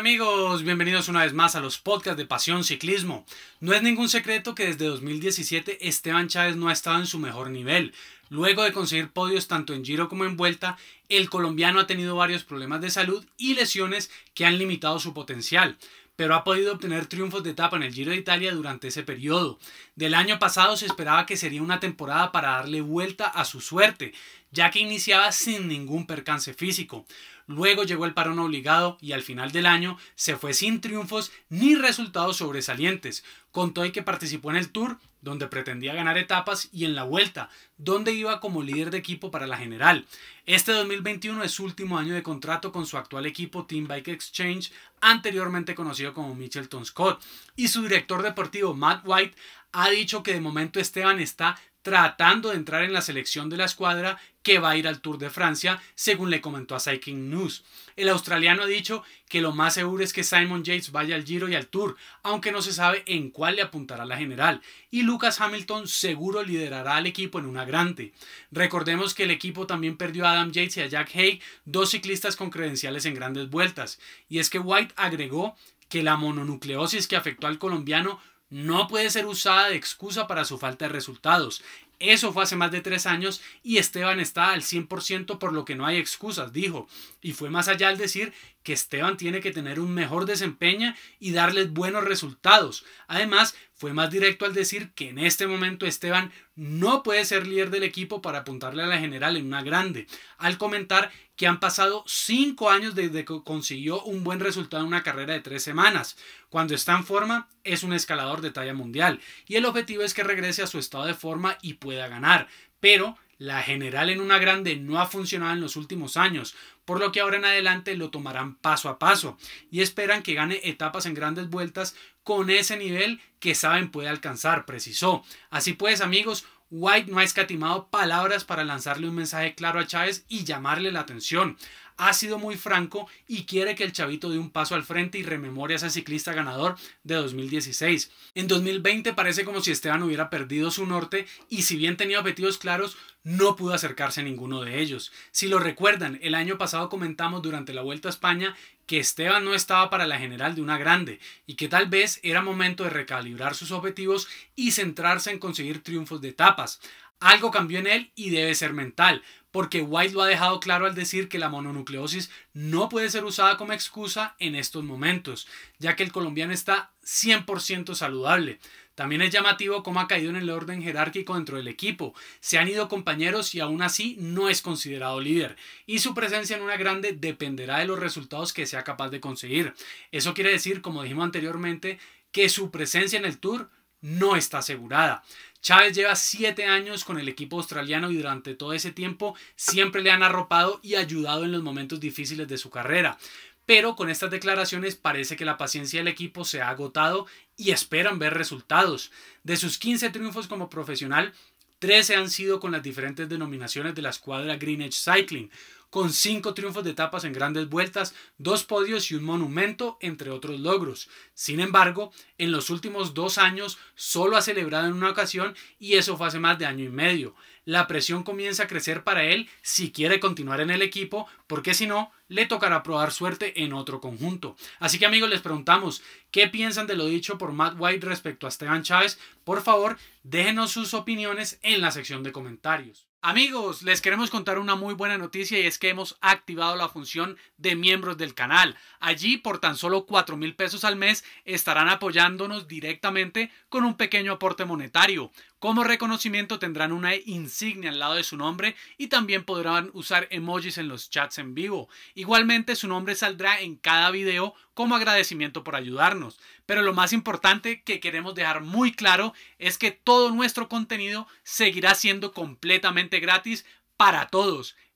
amigos? Bienvenidos una vez más a los podcasts de Pasión Ciclismo. No es ningún secreto que desde 2017 Esteban Chávez no ha estado en su mejor nivel. Luego de conseguir podios tanto en Giro como en Vuelta, el colombiano ha tenido varios problemas de salud y lesiones que han limitado su potencial, pero ha podido obtener triunfos de etapa en el Giro de Italia durante ese periodo. Del año pasado se esperaba que sería una temporada para darle vuelta a su suerte, ya que iniciaba sin ningún percance físico. Luego llegó el parón obligado y al final del año se fue sin triunfos ni resultados sobresalientes, contó que participó en el Tour, donde pretendía ganar etapas, y en la Vuelta, donde iba como líder de equipo para la general. Este 2021 es su último año de contrato con su actual equipo Team Bike Exchange, anteriormente conocido como Mitchelton Scott, y su director deportivo Matt White ha dicho que de momento Esteban está tratando de entrar en la selección de la escuadra que va a ir al Tour de Francia, según le comentó a Cycling News. El australiano ha dicho que lo más seguro es que Simon Yates vaya al Giro y al Tour, aunque no se sabe en cual le apuntará la general, y Lucas Hamilton seguro liderará al equipo en una grande. Recordemos que el equipo también perdió a Adam Yates y a Jack Hay, dos ciclistas con credenciales en grandes vueltas, y es que White agregó que la mononucleosis que afectó al colombiano no puede ser usada de excusa para su falta de resultados. Eso fue hace más de tres años y Esteban está al 100% por lo que no hay excusas, dijo. Y fue más allá al decir que Esteban tiene que tener un mejor desempeño y darles buenos resultados. Además, fue más directo al decir que en este momento Esteban no puede ser líder del equipo para apuntarle a la general en una grande, al comentar que han pasado cinco años desde que consiguió un buen resultado en una carrera de tres semanas. Cuando está en forma, es un escalador de talla mundial y el objetivo es que regrese a su estado de forma y pueda ganar, pero la general en una grande no ha funcionado en los últimos años, por lo que ahora en adelante lo tomarán paso a paso y esperan que gane etapas en grandes vueltas con ese nivel que saben puede alcanzar, precisó. Así pues, amigos, White no ha escatimado palabras para lanzarle un mensaje claro a Chávez y llamarle la atención ha sido muy franco y quiere que el chavito dé un paso al frente y rememore a ese ciclista ganador de 2016. En 2020 parece como si Esteban hubiera perdido su norte y si bien tenía objetivos claros, no pudo acercarse a ninguno de ellos. Si lo recuerdan, el año pasado comentamos durante la Vuelta a España que Esteban no estaba para la general de una grande y que tal vez era momento de recalibrar sus objetivos y centrarse en conseguir triunfos de etapas. Algo cambió en él y debe ser mental, porque White lo ha dejado claro al decir que la mononucleosis no puede ser usada como excusa en estos momentos, ya que el colombiano está 100% saludable. También es llamativo cómo ha caído en el orden jerárquico dentro del equipo. Se han ido compañeros y aún así no es considerado líder. Y su presencia en una grande dependerá de los resultados que sea capaz de conseguir. Eso quiere decir, como dijimos anteriormente, que su presencia en el tour no está asegurada. Chávez lleva siete años con el equipo australiano y durante todo ese tiempo siempre le han arropado y ayudado en los momentos difíciles de su carrera. Pero con estas declaraciones parece que la paciencia del equipo se ha agotado y esperan ver resultados. De sus 15 triunfos como profesional, 13 han sido con las diferentes denominaciones de la escuadra Greenwich Cycling, con cinco triunfos de etapas en grandes vueltas, dos podios y un monumento, entre otros logros. Sin embargo, en los últimos dos años solo ha celebrado en una ocasión y eso fue hace más de año y medio. La presión comienza a crecer para él si quiere continuar en el equipo, porque si no, le tocará probar suerte en otro conjunto. Así que amigos, les preguntamos, ¿qué piensan de lo dicho por Matt White respecto a Esteban Chávez? Por favor, déjenos sus opiniones en la sección de comentarios. Amigos, les queremos contar una muy buena noticia y es que hemos activado la función de miembros del canal. Allí por tan solo 4 mil pesos al mes estarán apoyándonos directamente con un pequeño aporte monetario. Como reconocimiento tendrán una insignia al lado de su nombre y también podrán usar emojis en los chats en vivo. Igualmente su nombre saldrá en cada video como agradecimiento por ayudarnos. Pero lo más importante que queremos dejar muy claro es que todo nuestro contenido seguirá siendo completamente gratis para todos.